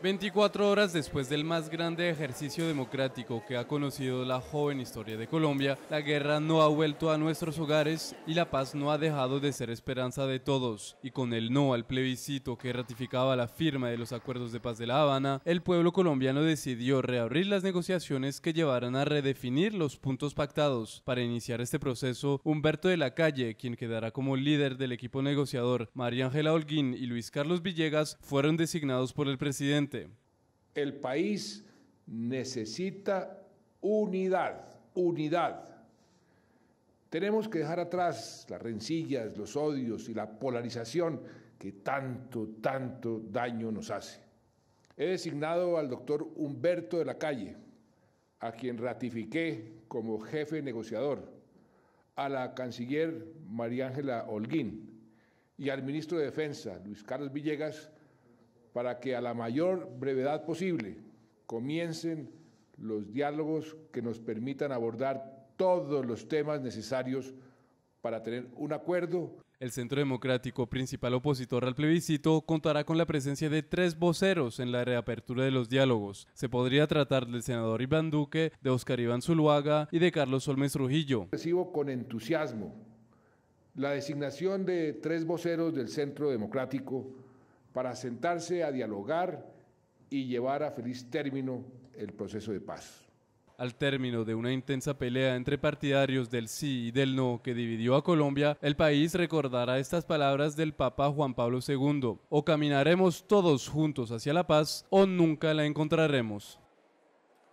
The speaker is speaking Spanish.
24 horas después del más grande ejercicio democrático que ha conocido la joven historia de Colombia, la guerra no ha vuelto a nuestros hogares y la paz no ha dejado de ser esperanza de todos. Y con el no al plebiscito que ratificaba la firma de los acuerdos de paz de La Habana, el pueblo colombiano decidió reabrir las negociaciones que llevaran a redefinir los puntos pactados. Para iniciar este proceso, Humberto de la Calle, quien quedará como líder del equipo negociador, María Ángela Holguín y Luis Carlos Villegas fueron designados por el presidente el país necesita unidad, unidad. Tenemos que dejar atrás las rencillas, los odios y la polarización que tanto, tanto daño nos hace. He designado al doctor Humberto de la Calle, a quien ratifiqué como jefe negociador, a la canciller María Ángela Holguín y al ministro de Defensa, Luis Carlos Villegas, para que a la mayor brevedad posible comiencen los diálogos que nos permitan abordar todos los temas necesarios para tener un acuerdo. El Centro Democrático, principal opositor al plebiscito, contará con la presencia de tres voceros en la reapertura de los diálogos. Se podría tratar del senador Iván Duque, de Oscar Iván Zuluaga y de Carlos Solmes Trujillo. Recibo con entusiasmo la designación de tres voceros del Centro Democrático para sentarse a dialogar y llevar a feliz término el proceso de paz. Al término de una intensa pelea entre partidarios del sí y del no que dividió a Colombia, el país recordará estas palabras del Papa Juan Pablo II. O caminaremos todos juntos hacia la paz o nunca la encontraremos.